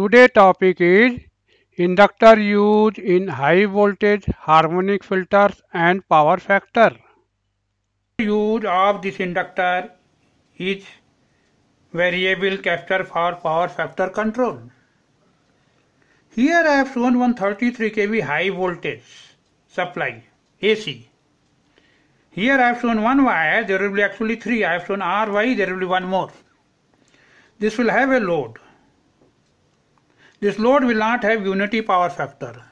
Today topic is inductor used in high voltage harmonic filters and power factor. Use of this inductor is variable capacitor for power factor control. Here I have shown 133 kV high voltage supply AC. Here I have shown one wire, there will be actually three. I have shown RY, there will be one more. This will have a load this load will not have unity power factor.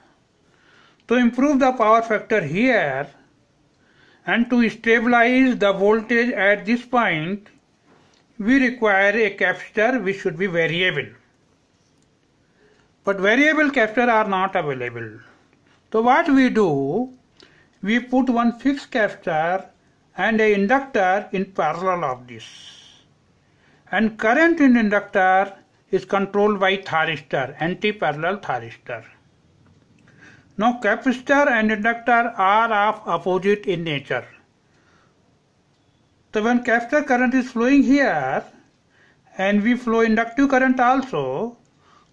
To improve the power factor here and to stabilize the voltage at this point, we require a capacitor which should be variable. But variable capacitor are not available. So what we do, we put one fixed capacitor and a inductor in parallel of this. And current in inductor is controlled by thyristor, antiparallel thyristor. Now capacitor and inductor are of opposite in nature. So when capacitor current is flowing here and we flow inductive current also,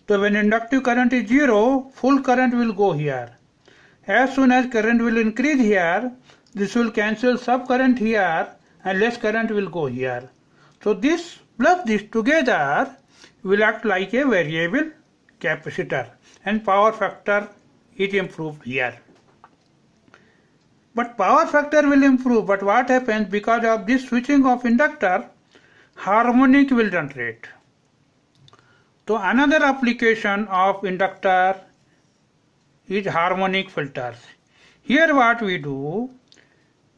so when inductive current is zero, full current will go here. As soon as current will increase here, this will cancel sub current here and less current will go here. So this plus this together will act like a variable capacitor and power factor is improved here. But power factor will improve but what happens because of this switching of inductor harmonic will generate. So another application of inductor is harmonic filters. Here what we do,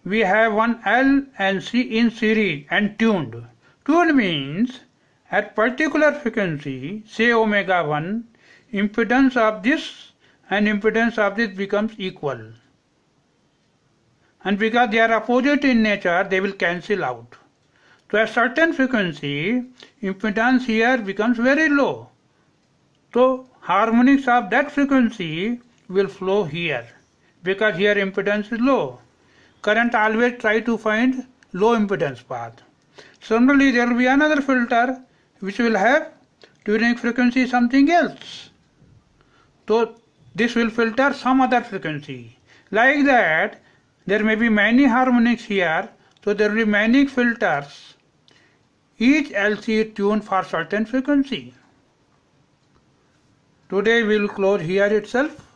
we have one L and C in series and tuned. Tuned means at particular frequency, say omega 1, impedance of this and impedance of this becomes equal. And because they are opposite in nature, they will cancel out. So at certain frequency, impedance here becomes very low. So harmonics of that frequency will flow here because here impedance is low. Current always try to find low impedance path. Similarly, there will be another filter which will have tuning frequency something else. So this will filter some other frequency. Like that, there may be many harmonics here, so there will be many filters. Each LC tuned for certain frequency. Today we will close here itself.